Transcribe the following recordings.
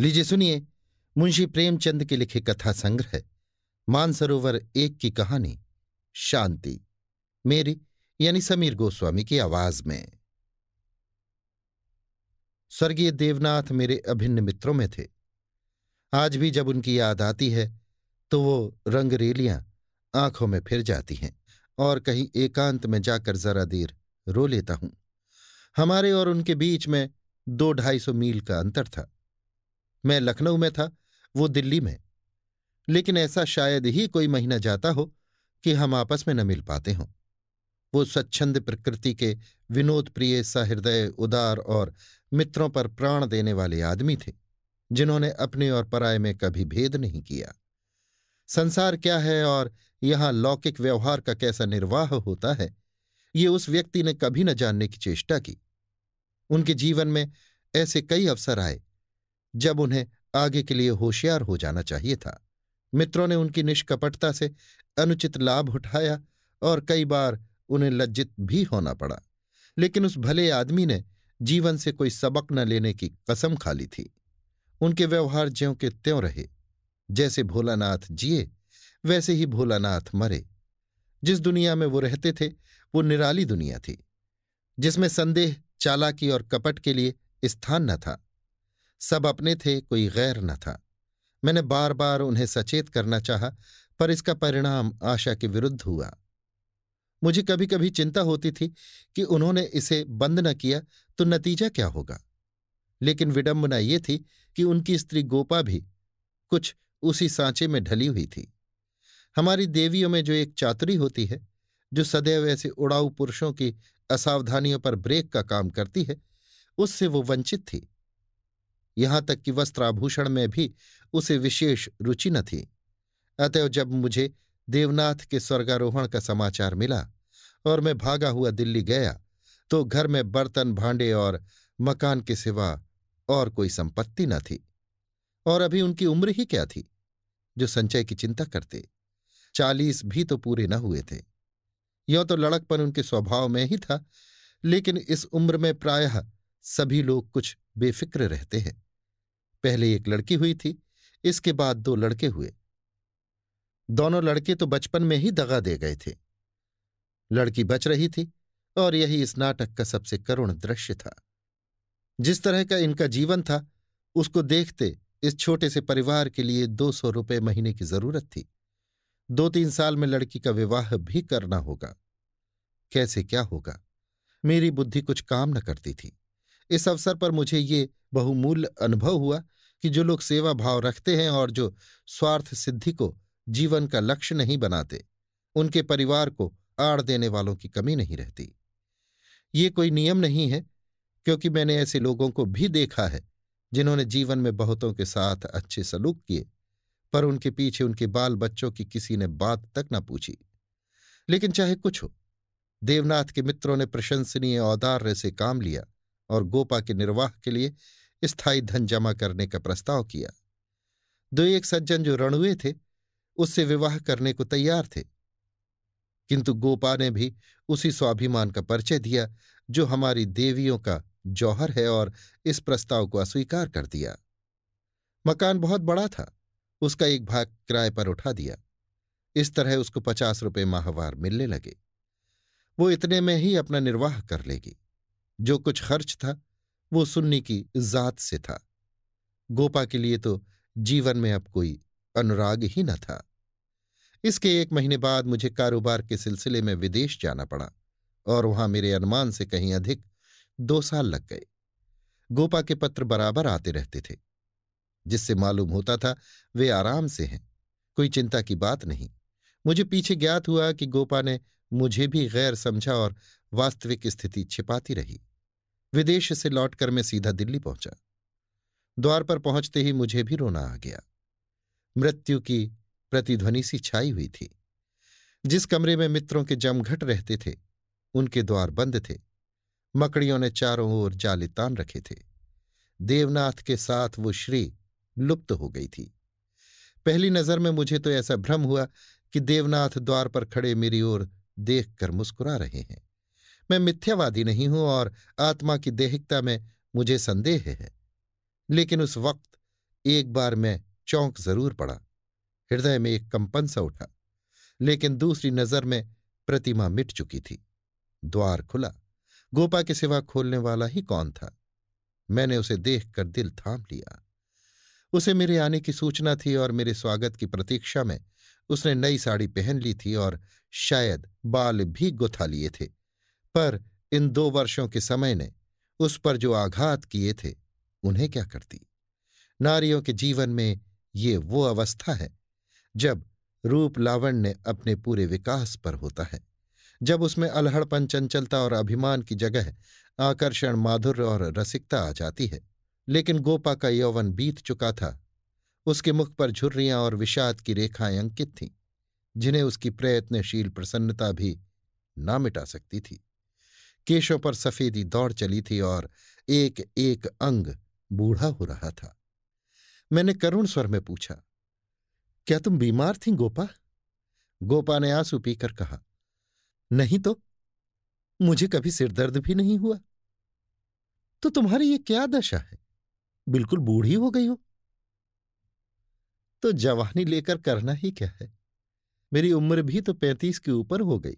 लीजिए सुनिए मुंशी प्रेमचंद के लिखे कथा संग्रह मानसरोवर एक की कहानी शांति मेरी यानी समीर गोस्वामी की आवाज में स्वर्गीय देवनाथ मेरे अभिन्न मित्रों में थे आज भी जब उनकी याद आती है तो वो रंगरेलियां आंखों में फिर जाती हैं और कहीं एकांत में जाकर जरा देर रो लेता हूं हमारे और उनके बीच में दो ढाई सौ मील का अंतर था मैं लखनऊ में था वो दिल्ली में लेकिन ऐसा शायद ही कोई महीना जाता हो कि हम आपस में न मिल पाते हों वो स्वच्छंद प्रकृति के विनोद प्रिय सहृदय उदार और मित्रों पर प्राण देने वाले आदमी थे जिन्होंने अपने और पराये में कभी भेद नहीं किया संसार क्या है और यहां लौकिक व्यवहार का कैसा निर्वाह होता है ये उस व्यक्ति ने कभी न जानने की चेष्टा की उनके जीवन में ऐसे कई अवसर आए जब उन्हें आगे के लिए होशियार हो जाना चाहिए था मित्रों ने उनकी निष्कपटता से अनुचित लाभ उठाया और कई बार उन्हें लज्जित भी होना पड़ा लेकिन उस भले आदमी ने जीवन से कोई सबक न लेने की कसम खा ली थी उनके व्यवहार ज्यों के त्यों रहे जैसे भोलानाथ जिए वैसे ही भोलानाथ मरे जिस दुनिया में वो रहते थे वो निराली दुनिया थी जिसमें संदेह चालाकी और कपट के लिए स्थान न था सब अपने थे कोई गैर न था मैंने बार बार उन्हें सचेत करना चाहा पर इसका परिणाम आशा के विरुद्ध हुआ मुझे कभी कभी चिंता होती थी कि उन्होंने इसे बंद न किया तो नतीजा क्या होगा लेकिन विडंबना ये थी कि उनकी स्त्री गोपा भी कुछ उसी सांचे में ढली हुई थी हमारी देवियों में जो एक चातुरी होती है जो सदैव ऐसे उड़ाऊ पुरुषों की असावधानियों पर ब्रेक का काम करती है उससे वो वंचित थी यहां तक कि वस्त्राभूषण में भी उसे विशेष रुचि न थी अतएव जब मुझे देवनाथ के स्वर्गारोहण का समाचार मिला और मैं भागा हुआ दिल्ली गया तो घर में बर्तन भांडे और मकान के सिवा और कोई संपत्ति न थी और अभी उनकी उम्र ही क्या थी जो संचय की चिंता करते चालीस भी तो पूरे न हुए थे यों तो लड़कपन उनके स्वभाव में ही था लेकिन इस उम्र में प्रायः सभी लोग कुछ बेफिक्र रहते हैं पहले एक लड़की हुई थी इसके बाद दो लड़के हुए दोनों लड़के तो बचपन में ही दगा दे गए थे लड़की बच रही थी और यही इस नाटक का सबसे करुण दृश्य था जिस तरह का इनका जीवन था उसको देखते इस छोटे से परिवार के लिए दो सौ रुपये महीने की जरूरत थी दो तीन साल में लड़की का विवाह भी करना होगा कैसे क्या होगा मेरी बुद्धि कुछ काम न करती थी इस अवसर पर मुझे ये बहुमूल्य अनुभव हुआ कि जो लोग सेवा भाव रखते हैं और जो स्वार्थ सिद्धि को जीवन का लक्ष्य नहीं बनाते उनके परिवार को आड़ देने वालों की कमी नहीं रहती ये कोई नियम नहीं है क्योंकि मैंने ऐसे लोगों को भी देखा है जिन्होंने जीवन में बहुतों के साथ अच्छे सलूक किए पर उनके पीछे उनके बाल बच्चों की किसी ने बात तक न पूछी लेकिन चाहे कुछ हो देवनाथ के मित्रों ने प्रशंसनीय औदार्य से काम लिया और गोपा के निर्वाह के लिए स्थायी धन जमा करने का प्रस्ताव किया दो एक सज्जन जो रणुए थे उससे विवाह करने को तैयार थे किंतु गोपा ने भी उसी स्वाभिमान का परिचय दिया जो हमारी देवियों का जौहर है और इस प्रस्ताव को अस्वीकार कर दिया मकान बहुत बड़ा था उसका एक भाग किराए पर उठा दिया इस तरह उसको पचास रुपये माहवार मिलने लगे वो इतने में ही अपना निर्वाह कर लेगी जो कुछ खर्च था वो सुन्नी की जात से था गोपा के लिए तो जीवन में अब कोई अनुराग ही न था इसके एक महीने बाद मुझे कारोबार के सिलसिले में विदेश जाना पड़ा और वहां मेरे अनुमान से कहीं अधिक दो साल लग गए गोपा के पत्र बराबर आते रहते थे जिससे मालूम होता था वे आराम से हैं कोई चिंता की बात नहीं मुझे पीछे ज्ञात हुआ कि गोपा ने मुझे भी गैर समझा और वास्तविक स्थिति छिपाती रही विदेश से लौटकर मैं सीधा दिल्ली पहुंचा द्वार पर पहुंचते ही मुझे भी रोना आ गया मृत्यु की प्रतिध्वनि सी छाई हुई थी जिस कमरे में मित्रों के जमघट रहते थे उनके द्वार बंद थे मकड़ियों ने चारों ओर जाले तान रखे थे देवनाथ के साथ वो श्री लुप्त हो गई थी पहली नजर में मुझे तो ऐसा भ्रम हुआ कि देवनाथ द्वार पर खड़े मेरी ओर देखकर मुस्कुरा रहे हैं मैं मिथ्यावादी नहीं हूं और आत्मा की देहिकता में मुझे संदेह है लेकिन उस वक्त एक बार मैं चौंक जरूर पड़ा हृदय में एक कंपन सा उठा लेकिन दूसरी नजर में प्रतिमा मिट चुकी थी द्वार खुला गोपा के सिवा खोलने वाला ही कौन था मैंने उसे देखकर दिल थाम लिया उसे मेरे आने की सूचना थी और मेरे स्वागत की प्रतीक्षा में उसने नई साड़ी पहन ली थी और शायद बाल भी गुथा लिए थे पर इन दो वर्षों के समय ने उस पर जो आघात किए थे उन्हें क्या करती नारियों के जीवन में ये वो अवस्था है जब रूप लावण्य अपने पूरे विकास पर होता है जब उसमें अलहड़पन चंचलता और अभिमान की जगह आकर्षण माधुर्य और रसिकता आ जाती है लेकिन गोपा का यौवन बीत चुका था उसके मुख पर झुर्रियां और विषाद की रेखाएं अंकित थीं जिन्हें उसकी प्रयत्नशील प्रसन्नता भी ना मिटा सकती थी केशों पर सफेदी दौड़ चली थी और एक एक अंग बूढ़ा हो रहा था मैंने करुण स्वर में पूछा क्या तुम बीमार थी गोपा गोपा ने आंसू पीकर कहा नहीं तो मुझे कभी सिरदर्द भी नहीं हुआ तो तुम्हारी ये क्या दशा है बिल्कुल बूढ़ी हो गई हो तो जवानी लेकर करना ही क्या है मेरी उम्र भी तो पैंतीस के ऊपर हो गई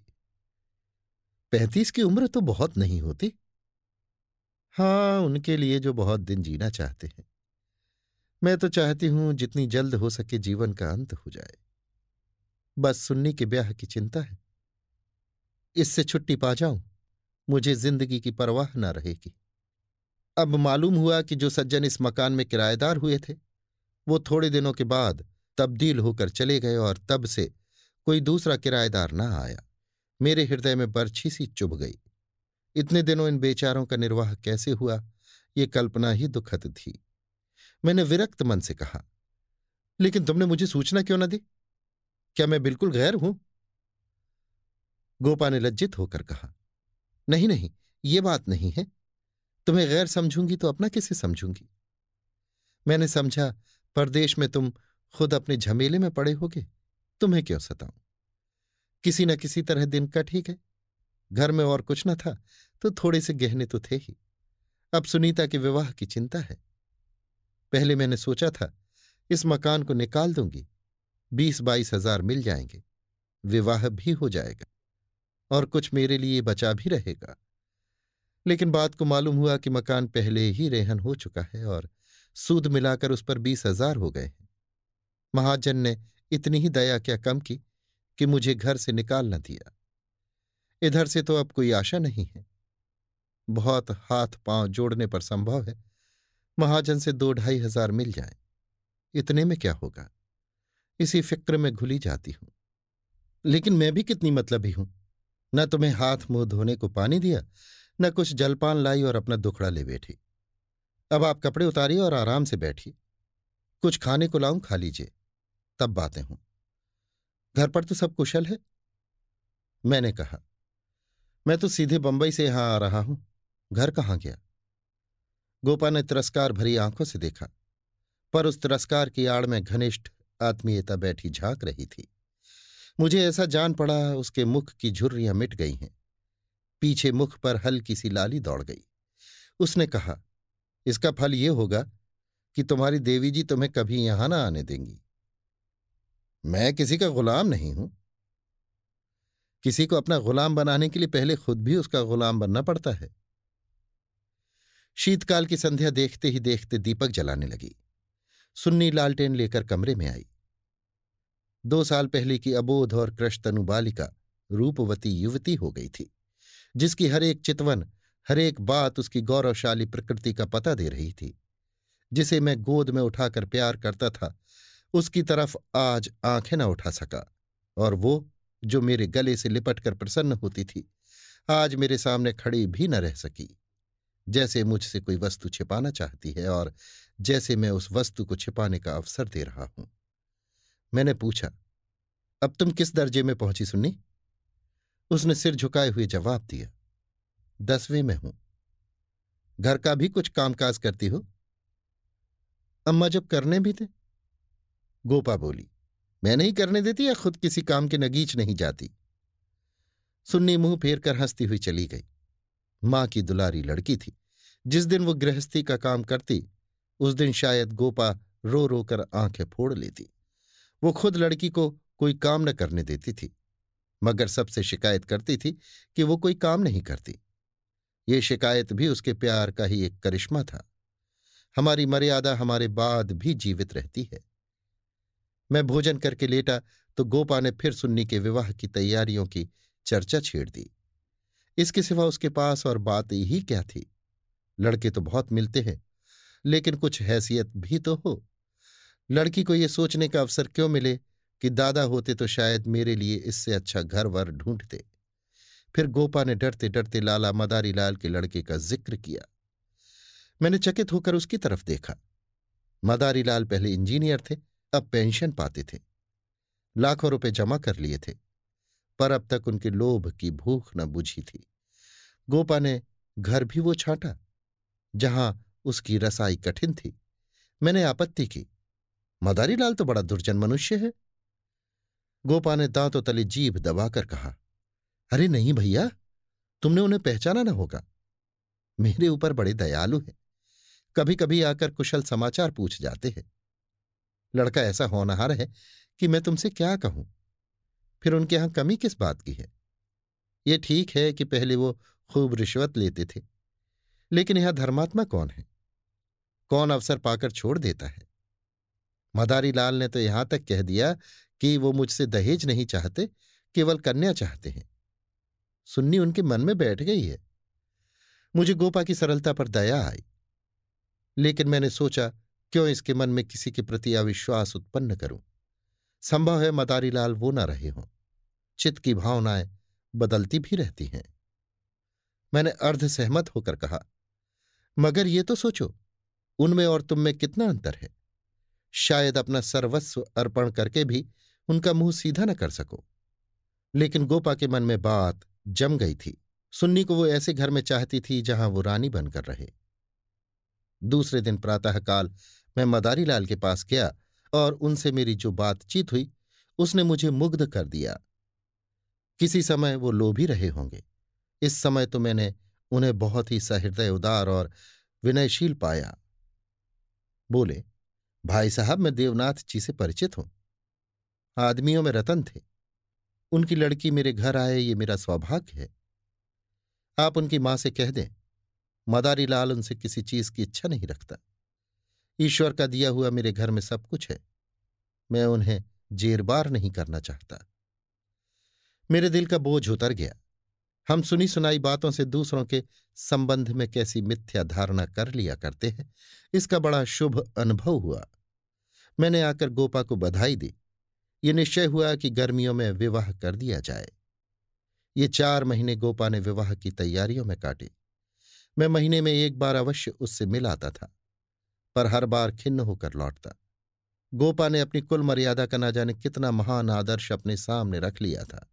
पैंतीस की उम्र तो बहुत नहीं होती हाँ उनके लिए जो बहुत दिन जीना चाहते हैं मैं तो चाहती हूं जितनी जल्द हो सके जीवन का अंत हो जाए बस सुन्नी के ब्याह की चिंता है इससे छुट्टी पा जाऊं मुझे जिंदगी की परवाह ना रहेगी अब मालूम हुआ कि जो सज्जन इस मकान में किराएदार हुए थे वो थोड़े दिनों के बाद तब्दील होकर चले गए और तब से कोई दूसरा किराएदार ना आया मेरे हृदय में बर्छी सी चुभ गई इतने दिनों इन बेचारों का निर्वाह कैसे हुआ ये कल्पना ही दुखद थी मैंने विरक्त मन से कहा लेकिन तुमने मुझे सूचना क्यों ना दी क्या मैं बिल्कुल गैर हूं गोपा ने लज्जित होकर कहा नहीं नहीं ये बात नहीं है तुम्हें गैर समझूंगी तो अपना किसे समझूंगी मैंने समझा परदेश में तुम खुद अपने झमेले में पड़े होगे तुम्हें क्यों सताऊं किसी न किसी तरह दिन कट ही गए घर में और कुछ न था तो थोड़े से गहने तो थे ही अब सुनीता के विवाह की चिंता है पहले मैंने सोचा था इस मकान को निकाल दूंगी बीस बाईस हजार मिल जाएंगे विवाह भी हो जाएगा और कुछ मेरे लिए बचा भी रहेगा लेकिन बात को मालूम हुआ कि मकान पहले ही रेहन हो चुका है और सूद मिलाकर उस पर बीस हजार हो गए हैं महाजन ने इतनी ही दया क्या कम की कि मुझे घर से निकाल न दिया इधर से तो अब कोई आशा नहीं है बहुत हाथ पांव जोड़ने पर संभव है महाजन से दो ढाई हजार मिल जाए इतने में क्या होगा इसी फिक्र में घुली जाती हूं लेकिन मैं भी कितनी मतलबी हूं न तुम्हें हाथ मुंह धोने को पानी दिया न कुछ जलपान लाई और अपना दुखड़ा ले बैठी अब आप कपड़े उतारिए और आराम से बैठिए कुछ खाने को लाऊं खा लीजिए तब बातें हूं घर पर तो सब कुशल है मैंने कहा मैं तो सीधे बंबई से यहां आ रहा हूं घर कहाँ गया गोपा ने तिरस्कार भरी आंखों से देखा पर उस तिरस्कार की आड़ में घनिष्ठ आत्मीयता बैठी झांक रही थी मुझे ऐसा जान पड़ा उसके मुख की झुर्रियां मिट गई हैं पीछे मुख पर हल्की सी लाली दौड़ गई उसने कहा इसका फल ये होगा कि तुम्हारी देवी जी तुम्हें कभी यहां ना आने देंगी मैं किसी का गुलाम नहीं हूं किसी को अपना गुलाम बनाने के लिए पहले खुद भी उसका गुलाम बनना पड़ता है शीतकाल की संध्या देखते ही देखते दीपक जलाने लगी सुन्नी लालटेन लेकर कमरे में आई दो साल पहले की अबोध और कृष्ण तनु बालिका रूपवती युवती हो गई थी जिसकी हर एक चितवन हर एक बात उसकी गौरवशाली प्रकृति का पता दे रही थी जिसे मैं गोद में उठाकर प्यार करता था उसकी तरफ आज आंखें न उठा सका और वो जो मेरे गले से लिपटकर प्रसन्न होती थी आज मेरे सामने खड़ी भी न रह सकी जैसे मुझसे कोई वस्तु छिपाना चाहती है और जैसे मैं उस वस्तु को छिपाने का अवसर दे रहा हूं मैंने पूछा अब तुम किस दर्जे में पहुंची सुन्नी उसने सिर झुकाए हुए जवाब दिया दसवें में हूं घर का भी कुछ कामकाज करती हो अम्मा जब करने भी थे गोपा बोली मैं नहीं करने देती या खुद किसी काम के नगीच नहीं जाती सुन्नी मुंह फेर कर हंसती हुई चली गई मां की दुलारी लड़की थी जिस दिन वो गृहस्थी का काम करती उस दिन शायद गोपा रो रो कर आंखें फोड़ लेती वो खुद लड़की को कोई काम न करने देती थी मगर सबसे शिकायत करती थी कि वो कोई काम नहीं करती ये शिकायत भी उसके प्यार का ही एक करिश्मा था हमारी मर्यादा हमारे बाद भी जीवित रहती है मैं भोजन करके लेटा तो गोपा ने फिर सुन्नी के विवाह की तैयारियों की चर्चा छेड़ दी इसके सिवा उसके पास और बात ही क्या थी लड़के तो बहुत मिलते हैं लेकिन कुछ हैसियत भी तो हो लड़की को ये सोचने का अवसर क्यों मिले कि दादा होते तो शायद मेरे लिए इससे अच्छा घर वर ढूंढते फिर गोपा ने डरते डरते लाला मदारी लाल के लड़के का जिक्र किया मैंने चकित होकर उसकी तरफ देखा मदारी लाल पहले इंजीनियर थे अब पेंशन पाते थे लाखों रुपए जमा कर लिए थे पर अब तक उनके लोभ की भूख न बुझी थी गोपा ने घर भी वो छांटा जहां उसकी रसाई कठिन थी मैंने आपत्ति की मदारी लाल तो बड़ा दुर्जन मनुष्य है गोपा ने दांतों तले जीभ दबाकर कहा अरे नहीं भैया तुमने उन्हें पहचाना ना होगा मेरे ऊपर बड़े दयालु हैं कभी कभी आकर कुशल समाचार पूछ जाते हैं लड़का ऐसा होनहार है कि मैं तुमसे क्या कहूं फिर उनके यहां कमी किस बात की है ये ठीक है कि पहले वो खूब रिश्वत लेते थे लेकिन यहां धर्मात्मा कौन है कौन अवसर पाकर छोड़ देता है मदारी लाल ने तो यहां तक कह दिया कि वो मुझसे दहेज नहीं चाहते केवल कन्या चाहते हैं सुन्नी उनके मन में बैठ गई है मुझे गोपा की सरलता पर दया आई लेकिन मैंने सोचा क्यों इसके मन में किसी के प्रति अविश्वास उत्पन्न करूं संभव है मदारी लाल वो ना रहे हों चित्त की भावनाएं बदलती भी रहती हैं मैंने अर्ध सहमत होकर कहा मगर ये तो सोचो उनमें और तुम में कितना अंतर है शायद अपना सर्वस्व अर्पण करके भी उनका मुंह सीधा न कर सको लेकिन गोपा के मन में बात जम गई थी सुन्नी को वो ऐसे घर में चाहती थी जहां वो रानी बनकर रहे दूसरे दिन प्रातःकाल मैं मदारीलाल के पास गया और उनसे मेरी जो बातचीत हुई उसने मुझे मुग्ध कर दिया किसी समय वो लोभी रहे होंगे इस समय तो मैंने उन्हें बहुत ही सहृदय उदार और विनयशील पाया बोले भाई साहब मैं देवनाथ जी से परिचित हूं आदमियों में रतन थे उनकी लड़की मेरे घर आए ये मेरा सौभाग्य है आप उनकी मां से कह दें मदारी लाल उनसे किसी चीज की इच्छा नहीं रखता ईश्वर का दिया हुआ मेरे घर में सब कुछ है मैं उन्हें जेरबार नहीं करना चाहता मेरे दिल का बोझ उतर गया हम सुनी सुनाई बातों से दूसरों के संबंध में कैसी मिथ्या धारणा कर लिया करते हैं इसका बड़ा शुभ अनुभव हुआ मैंने आकर गोपा को बधाई दी ये निश्चय हुआ कि गर्मियों में विवाह कर दिया जाए ये चार महीने गोपा ने विवाह की तैयारियों में काटे मैं महीने में एक बार अवश्य उससे मिल आता था पर हर बार खिन्न होकर लौटता गोपा ने अपनी कुल मर्यादा का ना जाने कितना महान आदर्श अपने सामने रख लिया था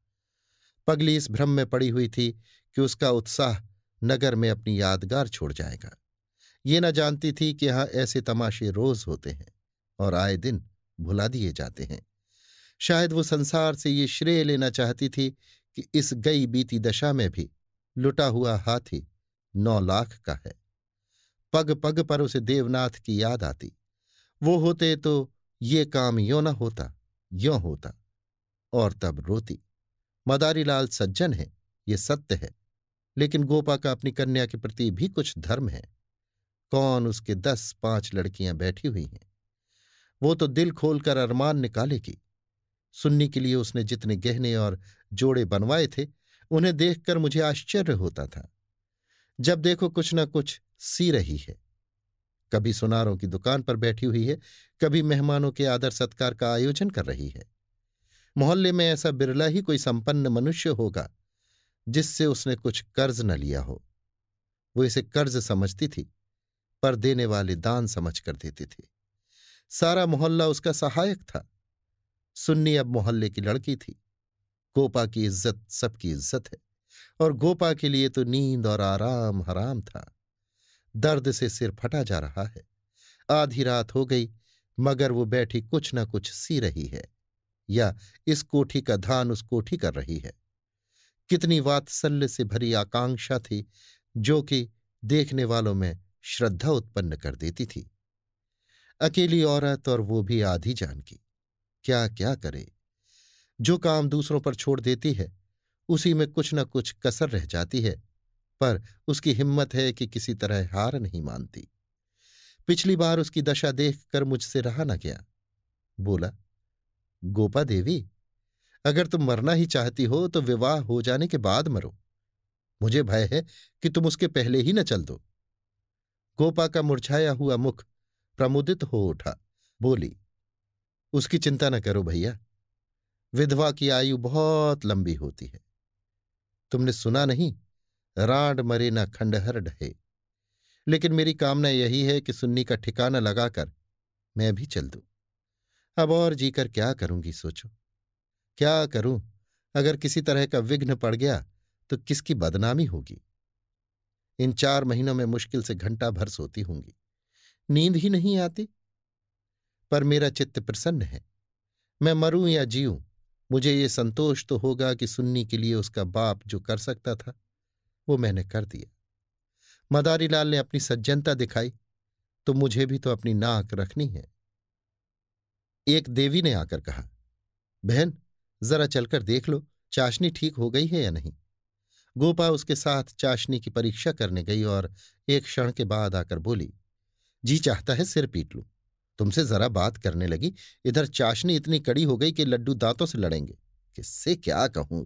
पगली इस भ्रम में पड़ी हुई थी कि उसका उत्साह नगर में अपनी यादगार छोड़ जाएगा ये न जानती थी कि यहाँ ऐसे तमाशे रोज होते हैं और आए दिन भुला दिए जाते हैं शायद वो संसार से ये श्रेय लेना चाहती थी कि इस गई बीती दशा में भी लुटा हुआ हाथी नौ लाख का है पग पग पर उसे देवनाथ की याद आती वो होते तो ये काम यो न होता यो होता और तब रोती मदारीलाल सज्जन है ये सत्य है लेकिन गोपा का अपनी कन्या के प्रति भी कुछ धर्म है कौन उसके दस पांच लड़कियां बैठी हुई हैं वो तो दिल खोलकर अरमान निकालेगी सुन्नी के लिए उसने जितने गहने और जोड़े बनवाए थे उन्हें देखकर मुझे आश्चर्य होता था जब देखो कुछ न कुछ सी रही है कभी सुनारों की दुकान पर बैठी हुई है कभी मेहमानों के आदर सत्कार का आयोजन कर रही है मोहल्ले में ऐसा बिरला ही कोई संपन्न मनुष्य होगा जिससे उसने कुछ कर्ज न लिया हो वो इसे कर्ज समझती थी पर देने वाले दान समझ कर देती थी सारा मोहल्ला उसका सहायक था सुन्नी अब मोहल्ले की लड़की थी गोपा की इज्जत सबकी इज्जत है और गोपा के लिए तो नींद और आराम हराम था दर्द से सिर फटा जा रहा है आधी रात हो गई मगर वो बैठी कुछ न कुछ सी रही है या इस कोठी का धान उस कोठी कर रही है कितनी वात्सल्य से भरी आकांक्षा थी जो कि देखने वालों में श्रद्धा उत्पन्न कर देती थी अकेली औरत और वो भी आधी जान की क्या क्या करे जो काम दूसरों पर छोड़ देती है उसी में कुछ न कुछ कसर रह जाती है पर उसकी हिम्मत है कि किसी तरह हार नहीं मानती पिछली बार उसकी दशा देखकर मुझसे रहा न गया बोला गोपा देवी अगर तुम मरना ही चाहती हो तो विवाह हो जाने के बाद मरो मुझे भय है कि तुम उसके पहले ही न चल दो गोपा का मुरझाया हुआ मुख प्रमुदित हो उठा बोली उसकी चिंता न करो भैया विधवा की आयु बहुत लंबी होती है तुमने सुना नहीं राड मरे ना खंडहर ढहे लेकिन मेरी कामना यही है कि सुन्नी का ठिकाना लगाकर मैं भी चल दू अब और जीकर क्या करूंगी सोचो क्या करूं अगर किसी तरह का विघ्न पड़ गया तो किसकी बदनामी होगी इन चार महीनों में मुश्किल से घंटा भर सोती होंगी नींद ही नहीं आती पर मेरा चित्त प्रसन्न है मैं मरूं या जीऊं मुझे ये संतोष तो होगा कि सुन्नी के लिए उसका बाप जो कर सकता था वो मैंने कर दिया मदारीलाल ने अपनी सज्जनता दिखाई तो मुझे भी तो अपनी नाक रखनी है एक देवी ने आकर कहा बहन जरा चलकर देख लो चाशनी ठीक हो गई है या नहीं गोपा उसके साथ चाशनी की परीक्षा करने गई और एक क्षण के बाद आकर बोली जी चाहता है सिर पीट लूं तुमसे जरा बात करने लगी इधर चाशनी इतनी कड़ी हो गई कि लड्डू दांतों से लड़ेंगे किससे क्या कहूं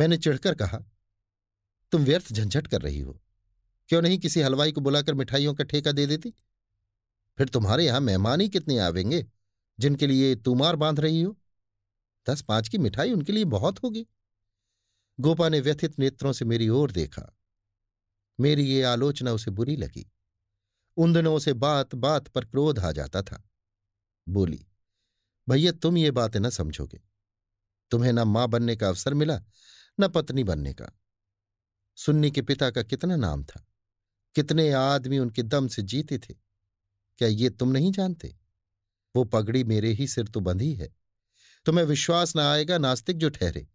मैंने चिढ़कर कहा तुम व्यर्थ झंझट कर रही हो क्यों नहीं किसी हलवाई को बुलाकर मिठाइयों का ठेका दे देती फिर तुम्हारे यहां मेहमान ही कितने आवेंगे जिनके लिए तुमार बांध रही हो दस पांच की मिठाई उनके लिए बहुत होगी गोपा ने व्यथित नेत्रों से मेरी ओर देखा मेरी ये आलोचना उसे बुरी लगी उन दिनों उसे बात बात पर क्रोध आ जाता था बोली भैया तुम ये बातें न समझोगे तुम्हें न मां बनने का अवसर मिला न पत्नी बनने का सुन्नी के पिता का कितना नाम था कितने आदमी उनके दम से जीते थे क्या ये तुम नहीं जानते वो पगड़ी मेरे ही सिर तो बंधी है तुम्हें विश्वास ना आएगा नास्तिक जो ठहरे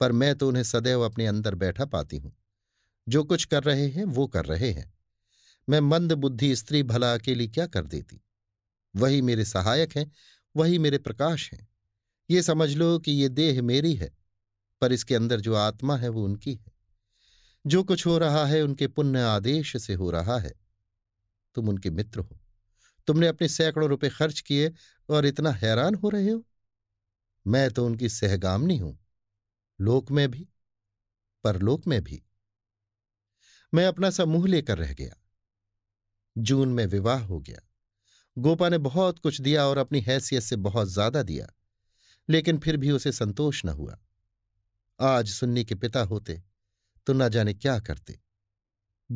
पर मैं तो उन्हें सदैव अपने अंदर बैठा पाती हूं जो कुछ कर रहे हैं वो कर रहे हैं मैं मंद बुद्धि स्त्री भला अकेली क्या कर देती वही मेरे सहायक हैं वही मेरे प्रकाश हैं ये समझ लो कि ये देह मेरी है पर इसके अंदर जो आत्मा है वो उनकी है जो कुछ हो रहा है उनके पुण्य आदेश से हो रहा है तुम उनके मित्र हो तुमने अपने सैकड़ों रुपए खर्च किए और इतना हैरान हो रहे हो मैं तो उनकी सहगामनी हूं लोक में भी परलोक में भी मैं अपना सा मुंह लेकर रह गया जून में विवाह हो गया गोपा ने बहुत कुछ दिया और अपनी हैसियत से बहुत ज्यादा दिया लेकिन फिर भी उसे संतोष न हुआ आज सुन्नी के पिता होते तो न जाने क्या करते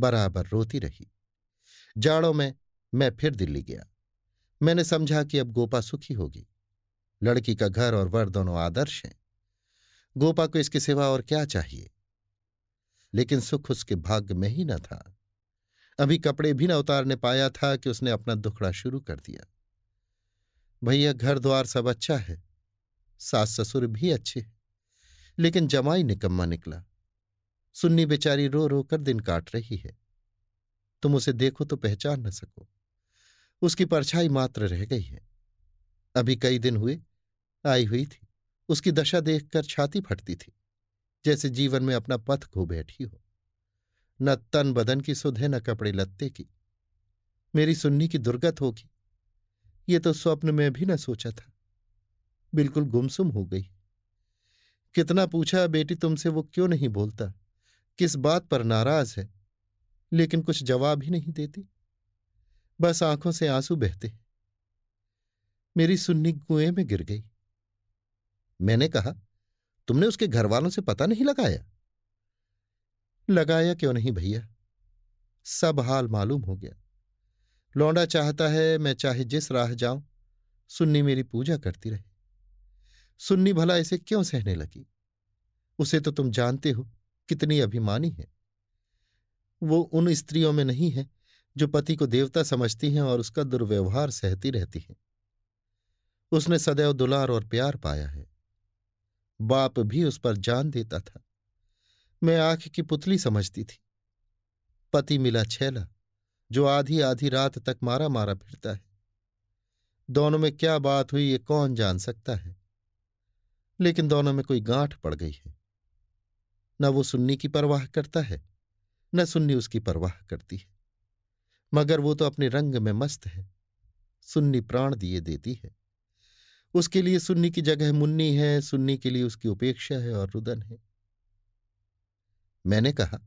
बराबर रोती रही जाड़ों में मैं फिर दिल्ली गया मैंने समझा कि अब गोपा सुखी होगी लड़की का घर और वर दोनों आदर्श हैं गोपा को इसके सिवा और क्या चाहिए लेकिन सुख उसके भाग्य में ही न था अभी कपड़े भी न उतारने पाया था कि उसने अपना दुखड़ा शुरू कर दिया भैया घर द्वार सब अच्छा है सास ससुर भी अच्छे लेकिन जमाई निकम्मा निकला सुन्नी बेचारी रो रो कर दिन काट रही है तुम उसे देखो तो पहचान न सको उसकी परछाई मात्र रह गई है अभी कई दिन हुए आई हुई थी उसकी दशा देखकर छाती फटती थी जैसे जीवन में अपना पथ खो बैठी हो न तन बदन की सुध है न कपड़े लत्ते की मेरी सुन्नी की दुर्गत होगी ये तो स्वप्न में भी न सोचा था बिल्कुल गुमसुम हो गई कितना पूछा बेटी तुमसे वो क्यों नहीं बोलता किस बात पर नाराज है लेकिन कुछ जवाब ही नहीं देती बस आंखों से आंसू बहते मेरी सुन्नी कुएं में गिर गई मैंने कहा तुमने उसके घर वालों से पता नहीं लगाया लगाया क्यों नहीं भैया सब हाल मालूम हो गया लौंडा चाहता है मैं चाहे जिस राह जाऊं सुन्नी मेरी पूजा करती रहे सुन्नी भला इसे क्यों सहने लगी उसे तो तुम जानते हो कितनी अभिमानी है वो उन स्त्रियों में नहीं है जो पति को देवता समझती हैं और उसका दुर्व्यवहार सहती रहती हैं उसने सदैव दुलार और प्यार पाया है बाप भी उस पर जान देता था मैं आंख की पुतली समझती थी पति मिला छैला जो आधी आधी रात तक मारा मारा फिरता है दोनों में क्या बात हुई ये कौन जान सकता है लेकिन दोनों में कोई गांठ पड़ गई है न वो सुन्नी की परवाह करता है न सुन्नी उसकी परवाह करती है मगर वो तो अपने रंग में मस्त है सुन्नी प्राण दिए देती है उसके लिए सुन्नी की जगह मुन्नी है सुन्नी के लिए उसकी उपेक्षा है और रुदन है मैंने कहा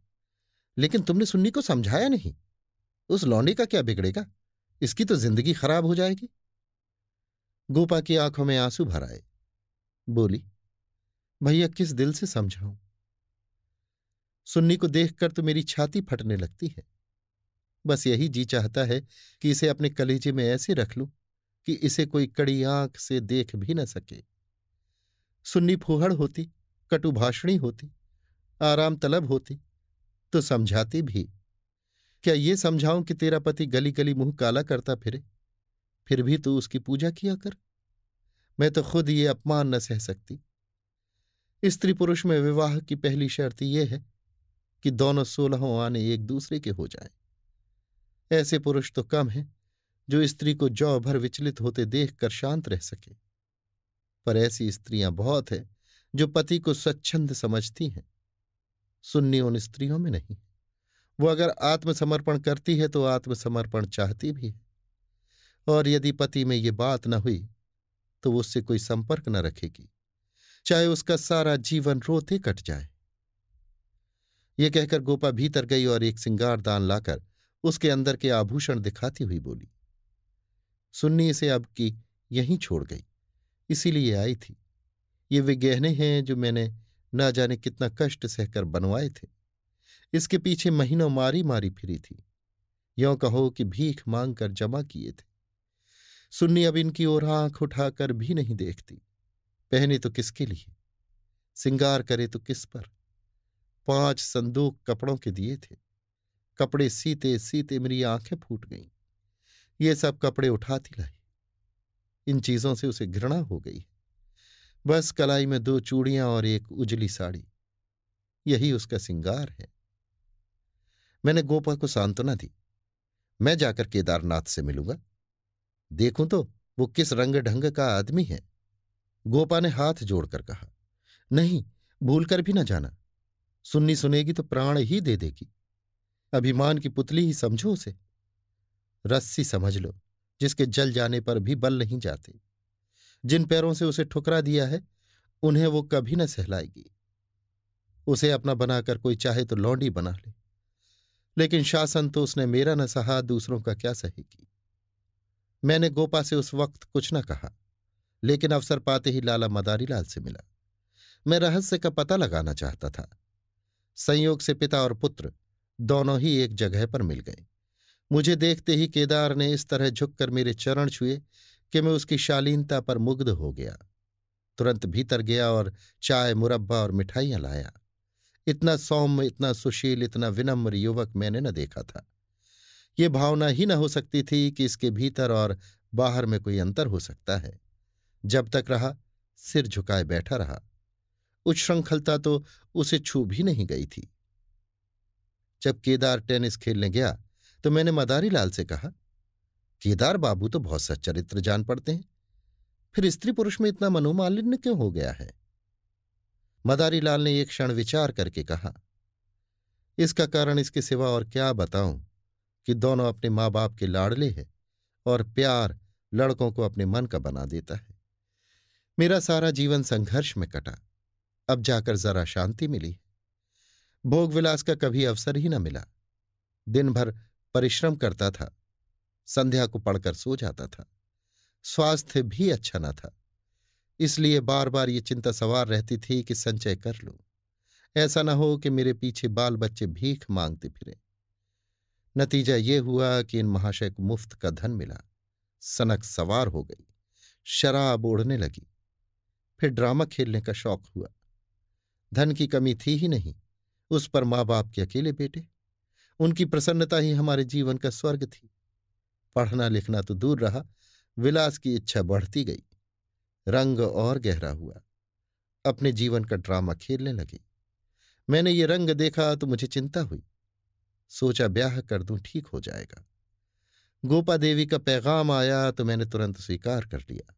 लेकिन तुमने सुन्नी को समझाया नहीं उस लौंडे का क्या बिगड़ेगा इसकी तो जिंदगी खराब हो जाएगी गोपा की आंखों में आंसू भर आए बोली भैया किस दिल से समझाऊं सुन्नी को देखकर तो मेरी छाती फटने लगती है बस यही जी चाहता है कि इसे अपने कलेजे में ऐसे रख लूं कि इसे कोई कड़ी आंख से देख भी न सके सुन्नी फूहड़ होती कटुभाषणी होती आराम तलब होती तो समझाती भी क्या ये समझाऊं कि तेरा पति गली गली मुंह काला करता फिरे फिर भी तू उसकी पूजा किया कर मैं तो खुद ये अपमान न सह सकती स्त्री पुरुष में विवाह की पहली शर्त यह है कि दोनों सोलहों आने एक दूसरे के हो जाएं। ऐसे पुरुष तो कम हैं जो स्त्री को जौ भर विचलित होते देख कर शांत रह सके पर ऐसी स्त्रियां बहुत हैं जो पति को स्वच्छंद समझती हैं सुन्नी उन स्त्रियों में नहीं वो अगर आत्मसमर्पण करती है तो आत्मसमर्पण चाहती भी है और यदि पति में ये बात न हुई तो वो उससे कोई संपर्क न रखेगी चाहे उसका सारा जीवन रोते कट जाए ये कहकर गोपा भीतर गई और एक सिंगार दान लाकर उसके अंदर के आभूषण दिखाती हुई बोली सुन्नी इसे अब की यहीं छोड़ गई इसीलिए आई थी ये वे गहने हैं जो मैंने न जाने कितना कष्ट सहकर बनवाए थे इसके पीछे महीनों मारी मारी फिरी थी यों कहो कि भीख मांग कर जमा किए थे सुन्नी अब इनकी ओर आंख उठाकर भी नहीं देखती पहने तो किसके लिए सिंगार करे तो किस पर पांच संदूक कपड़ों के दिए थे कपड़े सीते सीते मेरी आंखें फूट गईं ये सब कपड़े उठाती लाई इन चीजों से उसे घृणा हो गई बस कलाई में दो चूड़ियां और एक उजली साड़ी यही उसका सिंगार है मैंने गोपा को सांत्वना दी मैं जाकर केदारनाथ से मिलूंगा देखूं तो वो किस रंग ढंग का आदमी है गोपा ने हाथ जोड़कर कहा नहीं भूलकर भी न जाना सुन्नी सुनेगी तो प्राण ही दे देगी अभिमान की पुतली ही समझो उसे रस्सी समझ लो जिसके जल जाने पर भी बल नहीं जाते जिन पैरों से उसे ठुकरा दिया है उन्हें वो कभी न सहलाएगी उसे अपना बनाकर कोई चाहे तो लौंडी बना ले लेकिन शासन तो उसने मेरा न सहा दूसरों का क्या सहेगी मैंने गोपा से उस वक्त कुछ न कहा लेकिन अवसर पाते ही लाला मदारी लाल से मिला मैं रहस्य का पता लगाना चाहता था संयोग से पिता और पुत्र दोनों ही एक जगह पर मिल गए मुझे देखते ही केदार ने इस तरह झुककर मेरे चरण छुए कि मैं उसकी शालीनता पर मुग्ध हो गया तुरंत भीतर गया और चाय मुरब्बा और मिठाइयां लाया इतना सौम्य इतना सुशील इतना विनम्र युवक मैंने न देखा था ये भावना ही न हो सकती थी कि इसके भीतर और बाहर में कोई अंतर हो सकता है जब तक रहा सिर झुकाए बैठा रहा उच्छृंखलता तो उसे छू भी नहीं गई थी जब केदार टेनिस खेलने गया तो मैंने मदारी लाल से कहा केदार बाबू तो बहुत सच्चरित्र जान पड़ते हैं फिर स्त्री पुरुष में इतना मनोमालिन्य क्यों हो गया है मदारी लाल ने एक क्षण विचार करके कहा इसका कारण इसके सिवा और क्या बताऊं कि दोनों अपने माँ बाप के लाडले हैं और प्यार लड़कों को अपने मन का बना देता है मेरा सारा जीवन संघर्ष में कटा अब जाकर जरा शांति मिली भोग विलास का कभी अवसर ही न मिला दिन भर परिश्रम करता था संध्या को पढ़कर सो जाता था स्वास्थ्य भी अच्छा न था इसलिए बार बार ये चिंता सवार रहती थी कि संचय कर लो ऐसा ना हो कि मेरे पीछे बाल बच्चे भीख मांगते फिरे नतीजा ये हुआ कि इन महाशय को मुफ्त का धन मिला सनक सवार हो गई शराब ओढ़ने लगी फिर ड्रामा खेलने का शौक हुआ धन की कमी थी ही नहीं उस पर माँ बाप के अकेले बेटे उनकी प्रसन्नता ही हमारे जीवन का स्वर्ग थी पढ़ना लिखना तो दूर रहा विलास की इच्छा बढ़ती गई रंग और गहरा हुआ अपने जीवन का ड्रामा खेलने लगी मैंने ये रंग देखा तो मुझे चिंता हुई सोचा ब्याह कर दूं ठीक हो जाएगा गोपा देवी का पैगाम आया तो मैंने तुरंत स्वीकार कर लिया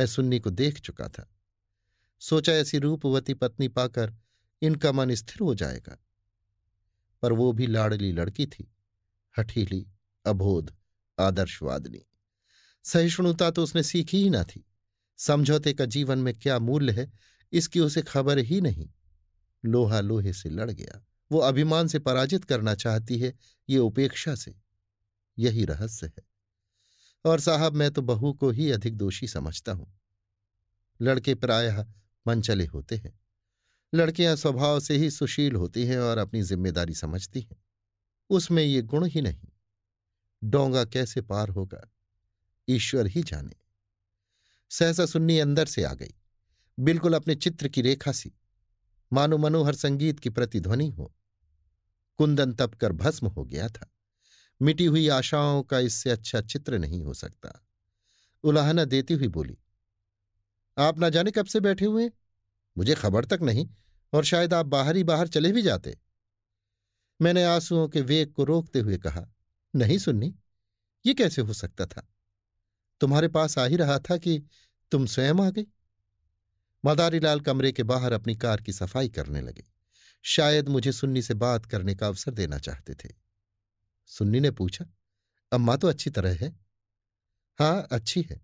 मैं सुन्नी को देख चुका था सोचा ऐसी रूपवती पत्नी पाकर इनका मन स्थिर हो जाएगा पर वो भी लाडली लड़की थी हठीली अबोध आदर्शवादिनी सहिष्णुता तो उसने सीखी ही ना थी समझौते का जीवन में क्या मूल्य है इसकी उसे खबर ही नहीं लोहा लोहे से लड़ गया वो अभिमान से पराजित करना चाहती है ये उपेक्षा से यही रहस्य है और साहब मैं तो बहू को ही अधिक दोषी समझता हूं लड़के प्रायः मनचले होते हैं लड़कियां स्वभाव से ही सुशील होती हैं और अपनी जिम्मेदारी समझती हैं उसमें ये गुण ही नहीं डोंगा कैसे पार होगा ईश्वर ही जाने सहसा सुन्नी अंदर से आ गई बिल्कुल अपने चित्र की रेखा सी मानो मनोहर संगीत की प्रतिध्वनि हो कुंदन तप कर भस्म हो गया था मिटी हुई आशाओं का इससे अच्छा चित्र नहीं हो सकता उलाहना देती हुई बोली आप ना जाने कब से बैठे हुए मुझे खबर तक नहीं और शायद आप बाहर ही बाहर चले भी जाते मैंने आंसुओं के वेग को रोकते हुए कहा नहीं सुननी ये कैसे हो सकता था तुम्हारे पास आ ही रहा था कि तुम स्वयं आ गई मदारीलाल कमरे के बाहर अपनी कार की सफाई करने लगे शायद मुझे सुन्नी से बात करने का अवसर देना चाहते थे सुन्नी ने पूछा अम्मा तो अच्छी तरह है हाँ अच्छी है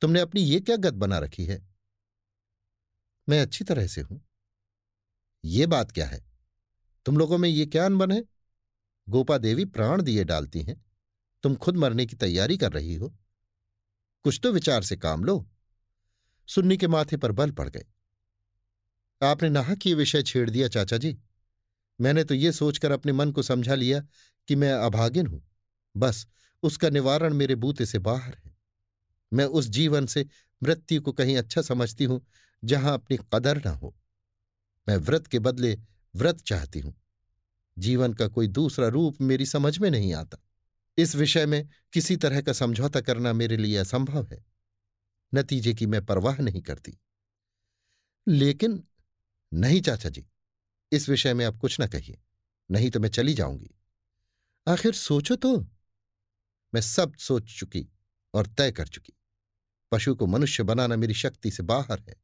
तुमने अपनी ये क्या गत बना रखी है मैं अच्छी तरह से हूं ये बात क्या है तुम लोगों में ये क्या अनबन है गोपा देवी प्राण दिए डालती हैं तुम खुद मरने की तैयारी कर रही हो कुछ तो विचार से काम लो सुन्नी के माथे पर बल पड़ गए आपने नाहक ये विषय छेड़ दिया चाचा जी मैंने तो ये सोचकर अपने मन को समझा लिया कि मैं अभागिन हूं बस उसका निवारण मेरे बूते से बाहर है मैं उस जीवन से मृत्यु को कहीं अच्छा समझती हूं जहां अपनी कदर ना हो मैं व्रत के बदले व्रत चाहती हूं जीवन का कोई दूसरा रूप मेरी समझ में नहीं आता इस विषय में किसी तरह का समझौता करना मेरे लिए असंभव है नतीजे की मैं परवाह नहीं करती लेकिन नहीं चाचा जी इस विषय में आप कुछ ना कहिए नहीं तो मैं चली जाऊंगी आखिर सोचो तो मैं सब सोच चुकी और तय कर चुकी पशु को मनुष्य बनाना मेरी शक्ति से बाहर है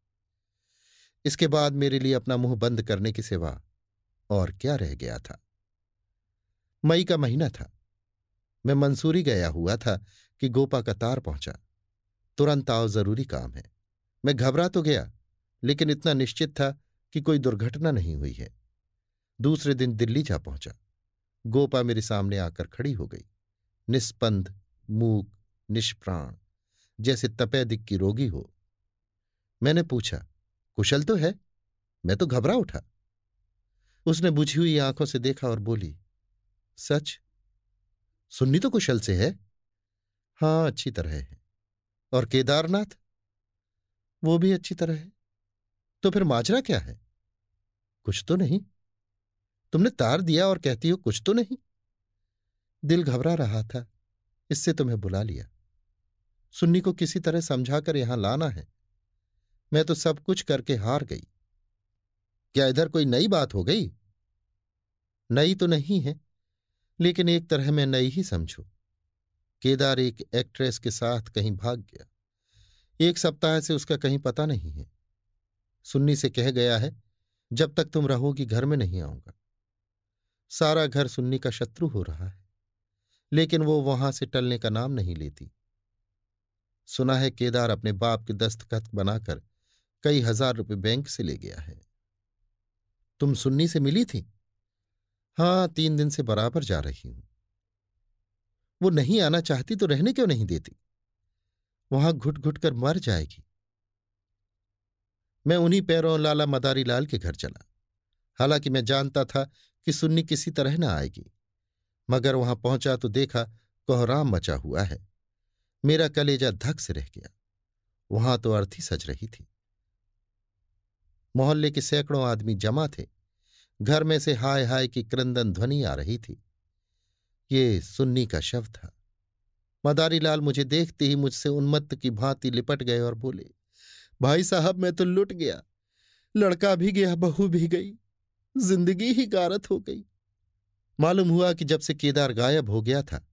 इसके बाद मेरे लिए अपना मुंह बंद करने के सिवा और क्या रह गया था मई का महीना था मैं मंसूरी गया हुआ था कि गोपा का तार पहुंचा तुरंत आओ जरूरी काम है मैं घबरा तो गया लेकिन इतना निश्चित था कि कोई दुर्घटना नहीं हुई है दूसरे दिन दिल्ली जा पहुंचा गोपा मेरे सामने आकर खड़ी हो गई निस्पंद मूक निष्प्राण जैसे तपेदिक की रोगी हो मैंने पूछा कुशल तो है मैं तो घबरा उठा उसने बुझी हुई आंखों से देखा और बोली सच सुन्नी तो कुशल से है हाँ अच्छी तरह है और केदारनाथ वो भी अच्छी तरह है तो फिर माजरा क्या है कुछ तो नहीं तुमने तार दिया और कहती हो कुछ तो नहीं दिल घबरा रहा था इससे तुम्हें बुला लिया सुन्नी को किसी तरह समझाकर यहां लाना है मैं तो सब कुछ करके हार गई क्या इधर कोई नई बात हो गई नई तो नहीं है लेकिन एक तरह मैं नई ही समझू केदार एक एक्ट्रेस के साथ कहीं भाग गया एक सप्ताह से उसका कहीं पता नहीं है सुन्नी से कह गया है जब तक तुम रहोगी घर में नहीं आऊंगा सारा घर सुन्नी का शत्रु हो रहा है लेकिन वो वहां से टलने का नाम नहीं लेती सुना है केदार अपने बाप के दस्तखत बनाकर कई हजार रुपए बैंक से ले गया है तुम सुन्नी से मिली थी हाँ तीन दिन से बराबर जा रही हूं वो नहीं आना चाहती तो रहने क्यों नहीं देती वहां घुट घुट कर मर जाएगी मैं उन्हीं पैरों लाला मदारी लाल के घर चला हालांकि मैं जानता था कि सुन्नी किसी तरह न आएगी मगर वहां पहुंचा तो देखा कोहराम मचा हुआ है मेरा कलेजा धक से रह गया वहां तो अर्थी सज रही थी मोहल्ले के सैकड़ों आदमी जमा थे घर में से हाय हाय की क्रंदन ध्वनि आ रही थी ये सुन्नी का शव था मदारी लाल मुझे देखते ही मुझसे उन्मत्त की भांति लिपट गए और बोले भाई साहब मैं तो लुट गया लड़का भी गया बहू भी गई जिंदगी ही गारत हो गई मालूम हुआ कि जब से केदार गायब हो गया था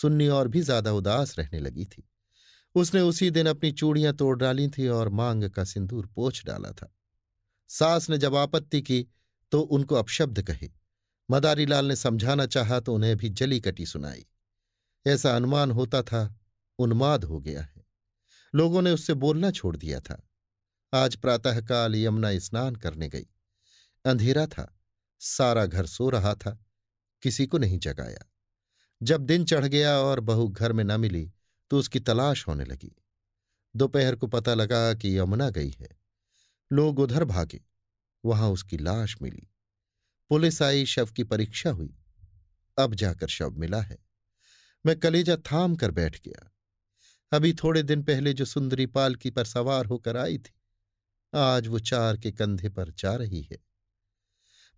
सुन्नी और भी ज्यादा उदास रहने लगी थी उसने उसी दिन अपनी चूड़ियां तोड़ डाली थी और मांग का सिंदूर पोछ डाला था सास ने जब आपत्ति की तो उनको अपशब्द कहे मदारीलाल ने समझाना चाहा तो उन्हें भी जली कटी सुनाई ऐसा अनुमान होता था उन्माद हो गया है लोगों ने उससे बोलना छोड़ दिया था आज प्रातःकाल यमुना स्नान करने गई अंधेरा था सारा घर सो रहा था किसी को नहीं जगाया जब दिन चढ़ गया और बहू घर में न मिली तो उसकी तलाश होने लगी दोपहर को पता लगा कि यमुना गई है लोग उधर भागे वहां उसकी लाश मिली पुलिस आई शव की परीक्षा हुई अब जाकर शव मिला है मैं कलेजा थाम कर बैठ गया अभी थोड़े दिन पहले जो सुंदरी पालकी पर सवार होकर आई थी आज वो चार के कंधे पर जा रही है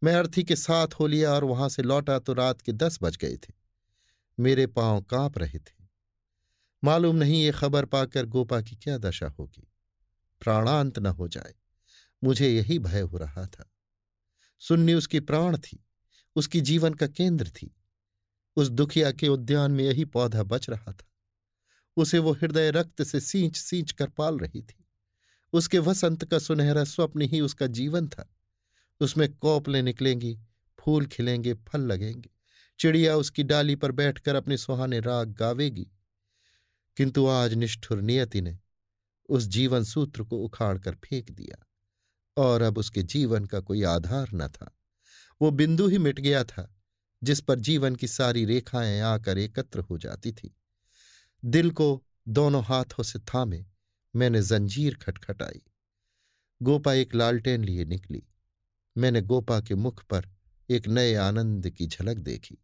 मैं अर्थी के साथ हो लिया और वहां से लौटा तो रात के दस बज गए थे मेरे पांव कांप रहे थे मालूम नहीं ये खबर पाकर गोपा की क्या दशा होगी प्राणांत न हो जाए मुझे यही भय हो रहा था सुन्नी उसकी प्राण थी उसकी जीवन का केंद्र थी उस दुखिया के उद्यान में यही पौधा बच रहा था उसे वो हृदय रक्त से सींच सींच कर पाल रही थी उसके वसंत का सुनहरा स्वप्न ही उसका जीवन था उसमें कौपले निकलेंगी फूल खिलेंगे फल लगेंगे चिड़िया उसकी डाली पर बैठकर अपने सुहाने राग गावेगी किंतु आज निष्ठुर नियति ने उस जीवन सूत्र को उखाड़ कर फेंक दिया और अब उसके जीवन का कोई आधार न था वो बिंदु ही मिट गया था जिस पर जीवन की सारी रेखाएं आकर एकत्र हो जाती थी दिल को दोनों हाथों से थामे मैंने जंजीर खटखटाई गोपा एक लालटेन लिए निकली मैंने गोपा के मुख पर एक नए आनंद की झलक देखी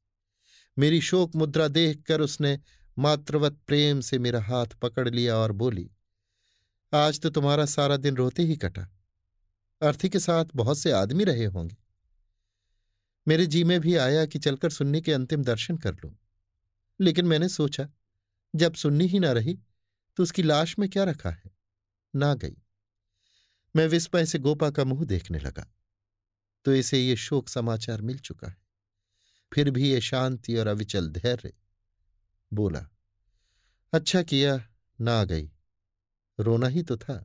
मेरी शोक मुद्रा देखकर उसने मातृवत प्रेम से मेरा हाथ पकड़ लिया और बोली आज तो तुम्हारा सारा दिन रोते ही कटा अर्थी के साथ बहुत से आदमी रहे होंगे मेरे जी में भी आया कि चलकर सुन्नी के अंतिम दर्शन कर लूं लेकिन मैंने सोचा जब सुन्नी ही ना रही तो उसकी लाश में क्या रखा है ना गई मैं विस्मय से गोपा का मुंह देखने लगा तो इसे ये शोक समाचार मिल चुका है फिर भी ये शांति और अविचल धैर्य बोला अच्छा किया ना गई रोना ही तो था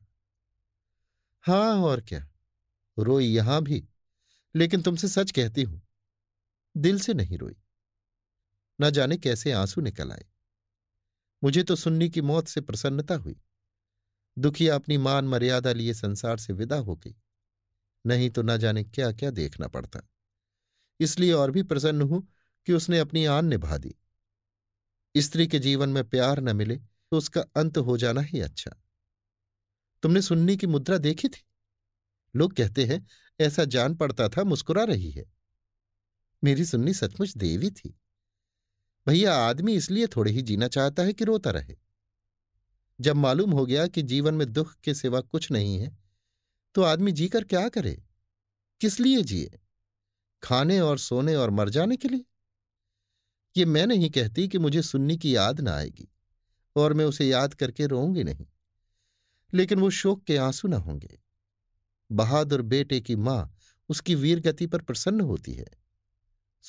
हाँ और क्या रोई यहां भी लेकिन तुमसे सच कहती हूं दिल से नहीं रोई न जाने कैसे आंसू निकल आए मुझे तो सुन्नी की मौत से प्रसन्नता हुई दुखी अपनी मान मर्यादा लिए संसार से विदा हो गई नहीं तो न जाने क्या क्या देखना पड़ता इसलिए और भी प्रसन्न हूं कि उसने अपनी आन निभा दी स्त्री के जीवन में प्यार न मिले तो उसका अंत हो जाना ही अच्छा तुमने सुन्नी की मुद्रा देखी थी लोग कहते हैं ऐसा जान पड़ता था मुस्कुरा रही है मेरी सुन्नी सचमुच देवी थी भैया आदमी इसलिए थोड़े ही जीना चाहता है कि रोता रहे जब मालूम हो गया कि जीवन में दुख के सिवा कुछ नहीं है तो आदमी जीकर क्या करे किस लिए जिए खाने और सोने और मर जाने के लिए ये मैं नहीं कहती कि मुझे सुन्नी की याद ना आएगी और मैं उसे याद करके रोऊंगी नहीं लेकिन वो शोक के आंसू ना होंगे बहादुर बेटे की मां उसकी वीरगति पर प्रसन्न होती है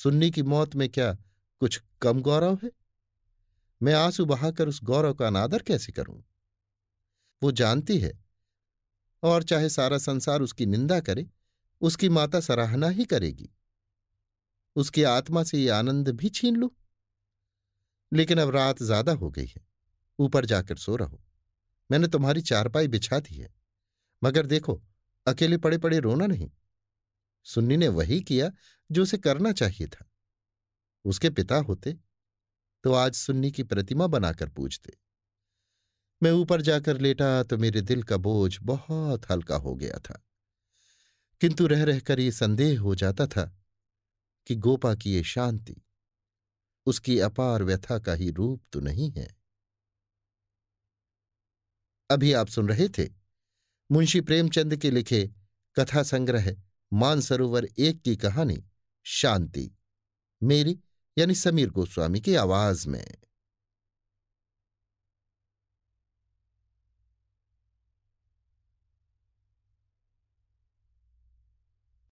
सुन्नी की मौत में क्या कुछ कम गौरव है मैं आंसू बहाकर उस गौरव का अनादर कैसे करूं वो जानती है और चाहे सारा संसार उसकी निंदा करे उसकी माता सराहना ही करेगी उसकी आत्मा से ये आनंद भी छीन लू लेकिन अब रात ज्यादा हो गई है ऊपर जाकर सो रहो मैंने तुम्हारी चारपाई बिछा दी है मगर देखो अकेले पड़े पड़े रोना नहीं सुन्नी ने वही किया जो उसे करना चाहिए था उसके पिता होते तो आज सुन्नी की प्रतिमा बनाकर पूछते मैं ऊपर जाकर लेटा तो मेरे दिल का बोझ बहुत हल्का हो गया था किंतु रह रहकर ये संदेह हो जाता था कि गोपा की ये शांति उसकी अपार व्यथा का ही रूप तो नहीं है अभी आप सुन रहे थे मुंशी प्रेमचंद के लिखे कथा संग्रह मानसरोवर एक की कहानी शांति मेरी यानी समीर गोस्वामी की आवाज में